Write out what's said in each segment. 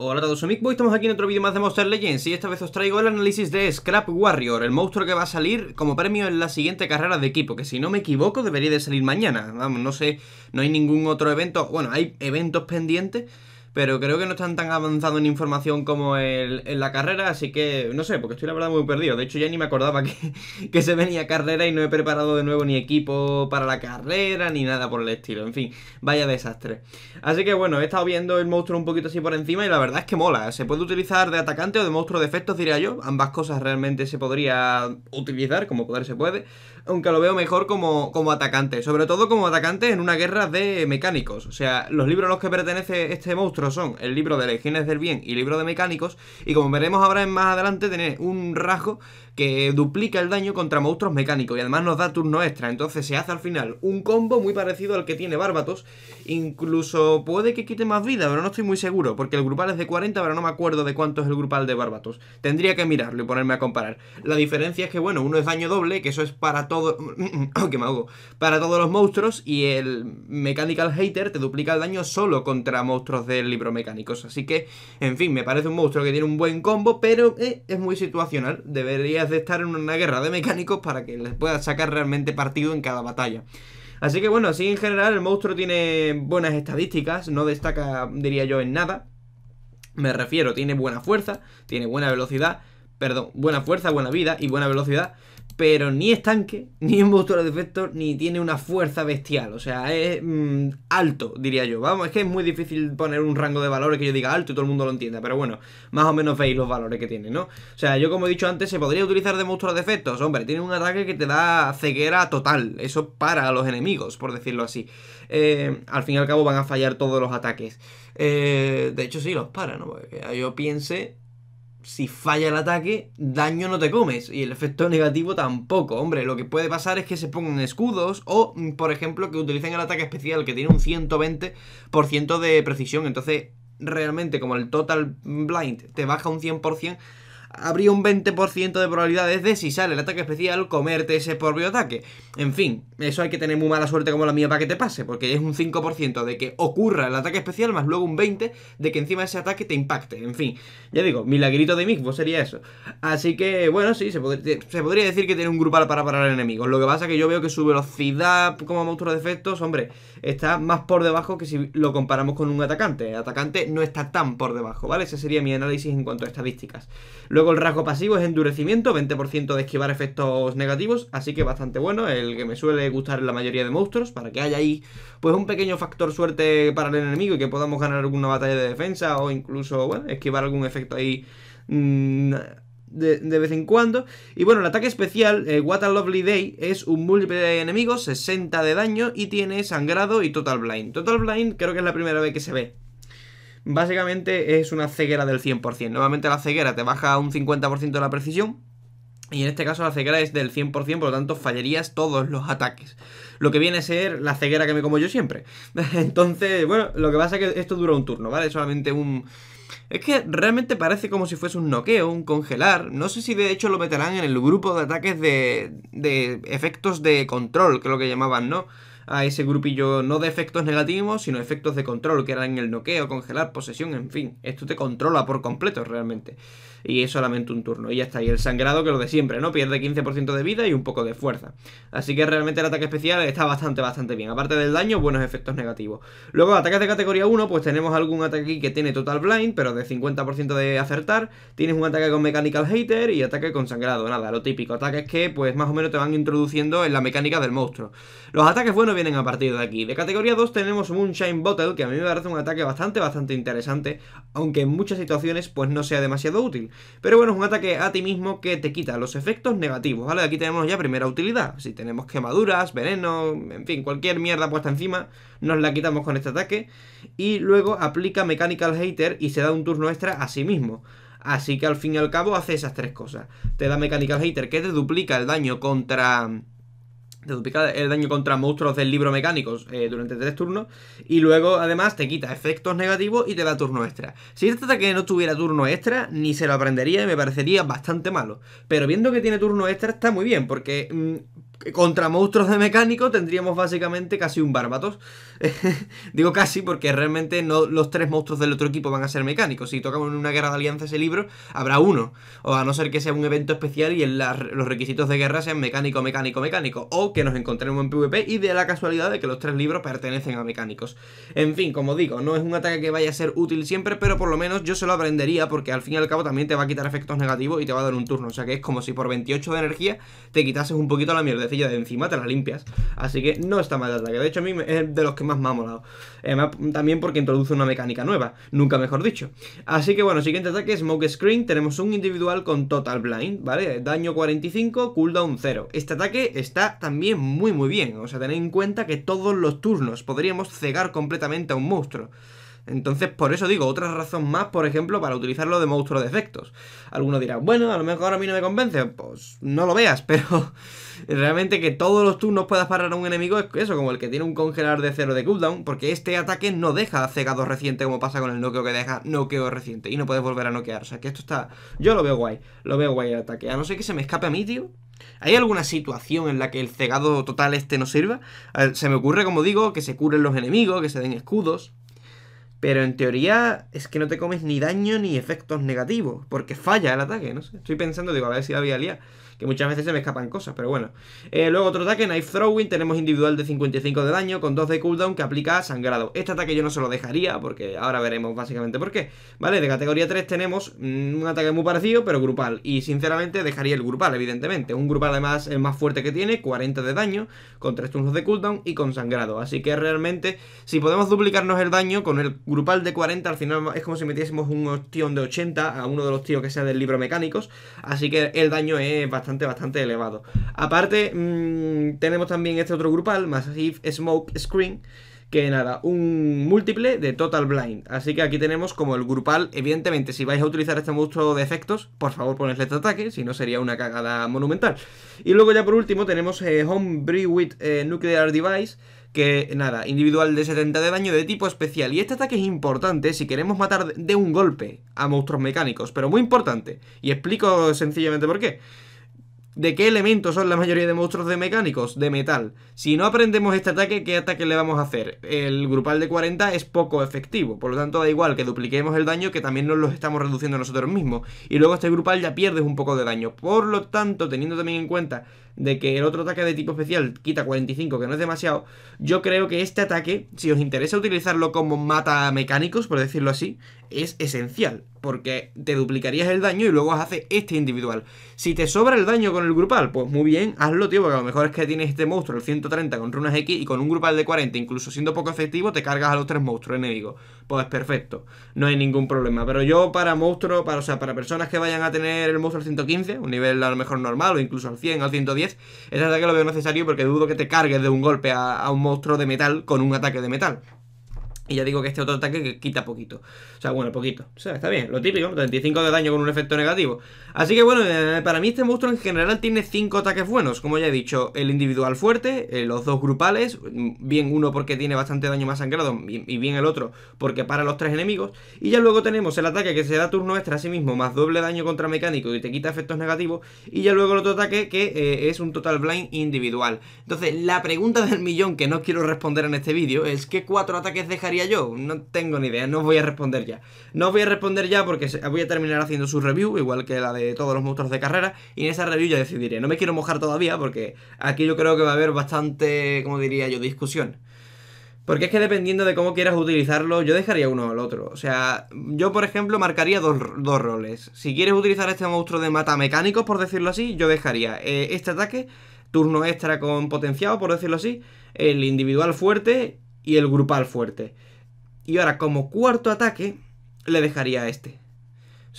Hola a todos, soy Mickboy, estamos aquí en otro vídeo más de Monster Legends y esta vez os traigo el análisis de Scrap Warrior, el monstruo que va a salir como premio en la siguiente carrera de equipo, que si no me equivoco debería de salir mañana, vamos, no sé, no hay ningún otro evento, bueno, hay eventos pendientes, pero creo que no están tan avanzados en información como el, en la carrera, así que no sé, porque estoy la verdad muy perdido. De hecho, ya ni me acordaba que, que, se venía carrera y no he preparado de nuevo ni equipo para la carrera ni nada por el estilo. En fin, vaya desastre. Así que bueno, he estado viendo el monstruo un poquito así por encima y la verdad es que mola. Se puede utilizar de atacante o de monstruo de efectos, diría yo. Ambas cosas realmente se podría utilizar, como poder se puede aunque lo veo mejor como, como atacante, sobre todo como atacante en una guerra de mecánicos. O sea, los libros a los que pertenece este monstruo son el libro de legiones del bien y el libro de mecánicos, y como veremos ahora en más adelante, tiene un rasgo que duplica el daño contra monstruos mecánicos y además nos da turno extra. Entonces se hace al final un combo muy parecido al que tiene Bárbatos. Incluso puede que quite más vida, pero no estoy muy seguro, porque el grupal es de 40, pero no me acuerdo de cuánto es el grupal de Bárbatos. Tendría que mirarlo y ponerme a comparar. La diferencia es que, bueno, uno es daño doble, que eso es para todo... Oh, que me hago Para todos los monstruos y el Mechanical Hater te duplica el daño solo contra monstruos del libro mecánicos. Así que, en fin, me parece un monstruo que tiene un buen combo, pero eh, es muy situacional. Deberías de estar en una guerra de mecánicos para que les pueda sacar realmente partido en cada batalla. Así que bueno, así en general el monstruo tiene buenas estadísticas, no destaca, diría yo, en nada. Me refiero, tiene buena fuerza, tiene buena velocidad, perdón, buena fuerza, buena vida y buena velocidad, pero ni estanque tanque, ni es monstruo de ni tiene una fuerza bestial. O sea, es mm, alto, diría yo. Vamos, es que es muy difícil poner un rango de valores que yo diga alto y todo el mundo lo entienda. Pero bueno, más o menos veis los valores que tiene, ¿no? O sea, yo como he dicho antes, se podría utilizar de monstruos de Hombre, tiene un ataque que te da ceguera total. Eso para los enemigos, por decirlo así. Eh, al fin y al cabo van a fallar todos los ataques. Eh, de hecho, sí, los para, ¿no? yo piense si falla el ataque, daño no te comes. Y el efecto negativo tampoco. Hombre, lo que puede pasar es que se pongan escudos o, mm, por ejemplo, que utilicen el ataque especial que tiene un 120% de precisión. Entonces, realmente, como el total blind te baja un 100%, habría un 20% de probabilidades de si sale el ataque especial comerte ese propio ataque. En fin, eso hay que tener muy mala suerte como la mía para que te pase, porque es un 5% de que ocurra el ataque especial más luego un 20% de que encima ese ataque te impacte. En fin, ya digo, milagrito de mismo pues sería eso. Así que, bueno, sí, se, podría decir que tiene un grupal para parar enemigo. Lo que pasa es que yo veo que su velocidad como monstruo de efectos, hombre, está más por debajo que si lo comparamos con un atacante. El atacante no está tan por debajo, ¿vale? Ese sería mi análisis en cuanto a estadísticas. Luego el rasgo pasivo es endurecimiento, 20% de esquivar efectos negativos, así que bastante bueno, el que me suele gustar en la mayoría de monstruos, para que haya ahí pues un pequeño factor suerte para el enemigo y que podamos ganar alguna batalla de defensa o incluso, esquivar algún efecto ahí... Mm, de, vez en cuando. Y bueno, el ataque especial, eh, What a Lovely Day, es un múltiple de enemigos, 60 de daño y tiene sangrado y total blind. Total blind creo que es la primera vez que se ve básicamente es una ceguera del 100%. Nuevamente la ceguera te baja un 50% de la precisión, y en este caso la ceguera es del 100%, por lo tanto fallarías todos los ataques. Lo que viene a ser la ceguera que me como yo siempre. Entonces, bueno, lo que pasa es que esto dura un turno, ¿vale? Solamente un... Es que realmente parece como si fuese un noqueo, un congelar. No sé si de hecho lo meterán en el grupo de ataques de, de efectos de control, que es lo que llamaban, ¿no? a ese grupillo no de efectos negativos, sino efectos de control, que eran el noqueo, congelar, posesión, en fin. Esto te controla por completo realmente. Y es solamente un turno. Y ya está. Y el sangrado que lo de siempre, ¿no? Pierde 15% de vida y un poco de fuerza. Así que realmente el ataque especial está bastante, bastante bien. Aparte del daño, buenos efectos negativos. Luego, ataques de categoría 1, pues tenemos algún ataque aquí que tiene total blind, pero de 50% de acertar. Tienes un ataque con mechanical hater y ataque con sangrado. Nada, lo típico. Ataques que, pues más o menos te van introduciendo en la mecánica del monstruo. Los ataques, bueno, vienen a partir de aquí. De categoría 2 tenemos Moonshine Bottle, que a mí me parece un ataque bastante, bastante interesante, aunque en muchas situaciones pues no sea demasiado útil. Pero bueno, es un ataque a ti mismo que te quita los efectos negativos, ¿vale? Aquí tenemos ya primera utilidad. Si tenemos quemaduras, veneno, en fin, cualquier mierda puesta encima, nos la quitamos con este ataque. Y luego aplica Mechanical Hater y se da un turno extra a sí mismo. Así que al fin y al cabo hace esas tres cosas. Te da Mechanical Hater que te duplica el daño contra te duplica el daño contra monstruos del libro mecánicos eh, durante tres turnos. Y luego, además, te quita efectos negativos y te da turno extra. Si este ataque no tuviera turno extra, ni se lo aprendería y me parecería bastante malo. Pero viendo que tiene turno extra, está muy bien, porque mm, eh, contra monstruos de mecánico tendríamos básicamente casi un Barbatos. Digo casi porque realmente no los tres monstruos del otro equipo van a ser mecánicos. Si tocamos en una guerra de alianza ese libro, habrá uno. O a no ser que sea un evento especial y en los requisitos de guerra sean mecánico, mecánico, mecánico. O que nos encontremos en PvP y de la casualidad de que los tres libros pertenecen a mecánicos. En fin, como digo, no es un ataque que vaya a ser útil siempre, pero por lo menos yo se lo aprendería porque al fin y al cabo también te va a quitar efectos negativos y te va a dar un turno. O sea que es como si por 28 de energía te quitases un poquito la mierda de encima, te las limpias. Así que no está mal el ataque. De hecho, a mí es de los que más me ha molado. Eh, también porque introduce una mecánica nueva, nunca mejor dicho. Así que bueno, siguiente ataque, Smoke Screen. Tenemos un individual con Total Blind, ¿vale? Daño 45, cooldown 0. Este ataque está también muy muy bien. O sea, tened en cuenta que todos los turnos podríamos cegar completamente a un monstruo. Entonces, por eso digo, otra razón más, por ejemplo, para utilizarlo de monstruo de efectos. Algunos dirán, bueno, a lo mejor a mí no me convence. Pues no lo veas, pero realmente que todos los turnos puedas parar a un enemigo es eso, como el que tiene un congelar de cero de cooldown, porque este ataque no deja cegado reciente como pasa con el noqueo que deja noqueo reciente y no puedes volver a noquear. O sea, que esto está... Yo lo veo guay, lo veo guay el ataque. A no ser que se me escape a mí, tío. ¿Hay alguna situación en la que el cegado total este no sirva? se me ocurre, como digo, que se curen los enemigos, que se den escudos. Pero en teoría es que no te comes ni daño ni efectos negativos, porque falla el ataque, no sé. Estoy pensando, digo, a ver si había liado que muchas veces se me escapan cosas, pero bueno. Eh, luego otro ataque, Knife Throwing, tenemos individual de 55 de daño con 2 de cooldown que aplica a sangrado. Este ataque yo no se lo dejaría porque ahora veremos básicamente por qué. Vale, de categoría 3 tenemos mm, un ataque muy parecido pero grupal y sinceramente dejaría el grupal, evidentemente. Un grupal además el más fuerte que tiene, 40 de daño con 3 turnos de cooldown y con sangrado. Así que realmente si podemos duplicarnos el daño con el grupal de 40 al final es como si metiésemos un ostión de 80 a uno de los tíos que sea del libro mecánicos. Así que el daño es bastante bastante, elevado. Aparte, mm, tenemos también este otro grupal, Massive Smoke Screen, que nada, un múltiple de Total Blind. Así que aquí tenemos como el grupal, evidentemente, si vais a utilizar este monstruo de efectos, por favor ponedle este ataque, si no sería una cagada monumental. Y luego ya por último tenemos eh, home with eh, Nuclear Device, que nada, individual de 70 de daño de tipo especial. Y este ataque es importante si queremos matar de un golpe a monstruos mecánicos, pero muy importante. Y explico sencillamente por qué. ¿De qué elementos son la mayoría de monstruos de mecánicos? De metal. Si no aprendemos este ataque, ¿qué ataque le vamos a hacer? El grupal de 40 es poco efectivo, por lo tanto da igual que dupliquemos el daño que también nos lo estamos reduciendo nosotros mismos. Y luego este grupal ya pierdes un poco de daño. Por lo tanto, teniendo también en cuenta de que el otro ataque de tipo especial quita 45, que no es demasiado, yo creo que este ataque, si os interesa utilizarlo como mata mecánicos, por decirlo así, es esencial, porque te duplicarías el daño y luego haces este individual. Si te sobra el daño con el grupal, pues muy bien, hazlo, tío, porque a lo mejor es que tienes este monstruo, el 130, con runas X y con un grupal de 40, incluso siendo poco efectivo, te cargas a los tres monstruos enemigos. Pues perfecto, no hay ningún problema. Pero yo para monstruos, para, o sea, para personas que vayan a tener el monstruo al 115, un nivel a lo mejor normal, o incluso al 100, al 110, es verdad que lo veo necesario porque dudo que te cargues de un golpe a un monstruo de metal con un ataque de metal. Y ya digo que este otro ataque quita poquito. O sea, bueno, poquito. O sea, está bien, lo típico, 35 de daño con un efecto negativo. Así que bueno, eh, para mí este monstruo en general tiene 5 ataques buenos. Como ya he dicho, el individual fuerte, eh, los dos grupales, mm, bien uno porque tiene bastante daño más sangrado y, bien el otro porque para los tres enemigos. Y ya luego tenemos el ataque que se da turno extra a sí mismo, más doble daño contra mecánico y te quita efectos negativos. Y ya luego el otro ataque que eh, es un total blind individual. Entonces, la pregunta del millón que no quiero responder en este vídeo es ¿qué cuatro ataques dejaría yo? No tengo ni idea, no voy a responder ya. No voy a responder ya porque voy a terminar haciendo su review, igual que la de todos los monstruos de carrera, y en esa review ya decidiré. No me quiero mojar todavía porque aquí yo creo que va a haber bastante, como diría yo, discusión. Porque es que dependiendo de cómo quieras utilizarlo, yo dejaría uno al otro. O sea, yo por ejemplo marcaría dos, roles. Si quieres utilizar este monstruo de mata mecánico por decirlo así, yo dejaría eh, este ataque, turno extra con potenciado, por decirlo así, el individual fuerte y el grupal fuerte. Y ahora como cuarto ataque le dejaría a este.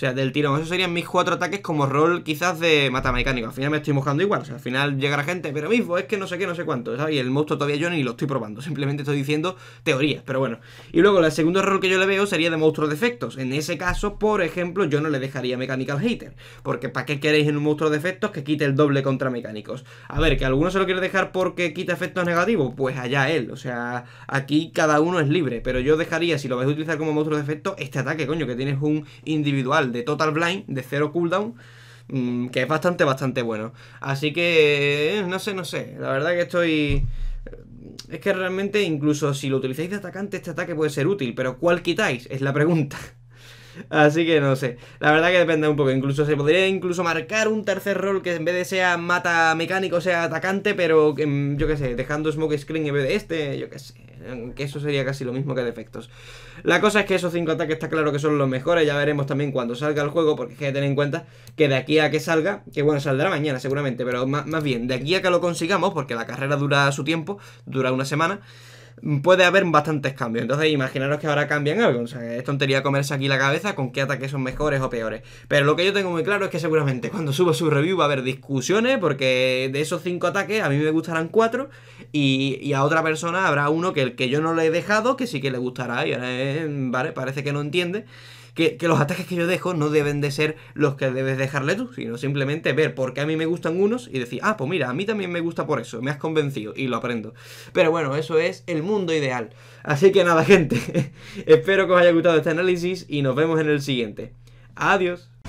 O sea, del tirón. Esos serían mis cuatro ataques como rol quizás de mata mecánico Al final me estoy mojando igual. O sea, al final llegará gente, pero mismo, es que no sé qué, no sé cuánto, ¿sabes? Y el monstruo todavía yo ni lo estoy probando. Simplemente estoy diciendo teorías, pero bueno. Y luego el segundo rol que yo le veo sería de monstruos de efectos. En ese caso, por ejemplo, yo no le dejaría Mechanical Hater. Porque ¿para qué queréis en un monstruo de efectos que quite el doble contra mecánicos? A ver, que alguno se lo quiere dejar porque quita efectos negativos, pues allá él. O sea, aquí cada uno es libre. Pero yo dejaría, si lo vais a utilizar como monstruo de efectos, este ataque, coño, que tienes un individual de Total Blind, de cero cooldown, mm, que es bastante, bastante bueno. Así que, eh, no sé, no sé, la verdad que estoy... Eh, es que realmente incluso si lo utilizáis de atacante, este ataque puede ser útil, pero ¿cuál quitáis? Es la pregunta. Así que no sé. La verdad que depende un poco. Incluso se podría incluso marcar un tercer rol que en vez de sea mata mecánico sea atacante, pero em, yo qué sé, dejando smoke screen en vez de este, yo qué sé. Que eso sería casi lo mismo que defectos. La cosa es que esos 5 ataques está claro que son los mejores. Ya veremos también cuando salga el juego, porque hay que tener en cuenta que de aquí a que salga, que bueno, saldrá mañana seguramente, pero más bien, de aquí a que lo consigamos, porque la carrera dura su tiempo, dura una semana puede haber bastantes cambios. Entonces, imaginaros que ahora cambian algo. O sea, es tontería comerse aquí la cabeza con qué ataques son mejores o peores. Pero lo que yo tengo muy claro es que seguramente cuando suba su review va a haber discusiones, porque de esos cinco ataques a mí me gustarán cuatro, y, a otra persona habrá uno que el que yo no le he dejado, que sí que le gustará, y ahora, vale, parece que no entiende que, los ataques que yo dejo no deben de ser los que debes dejarle tú, sino simplemente ver por qué a mí me gustan unos y decir, ah, pues mira, a mí también me gusta por eso, me has convencido y lo aprendo. Pero bueno, eso es el mundo ideal. Así que nada, gente, espero que os haya gustado este análisis y nos vemos en el siguiente. Adiós.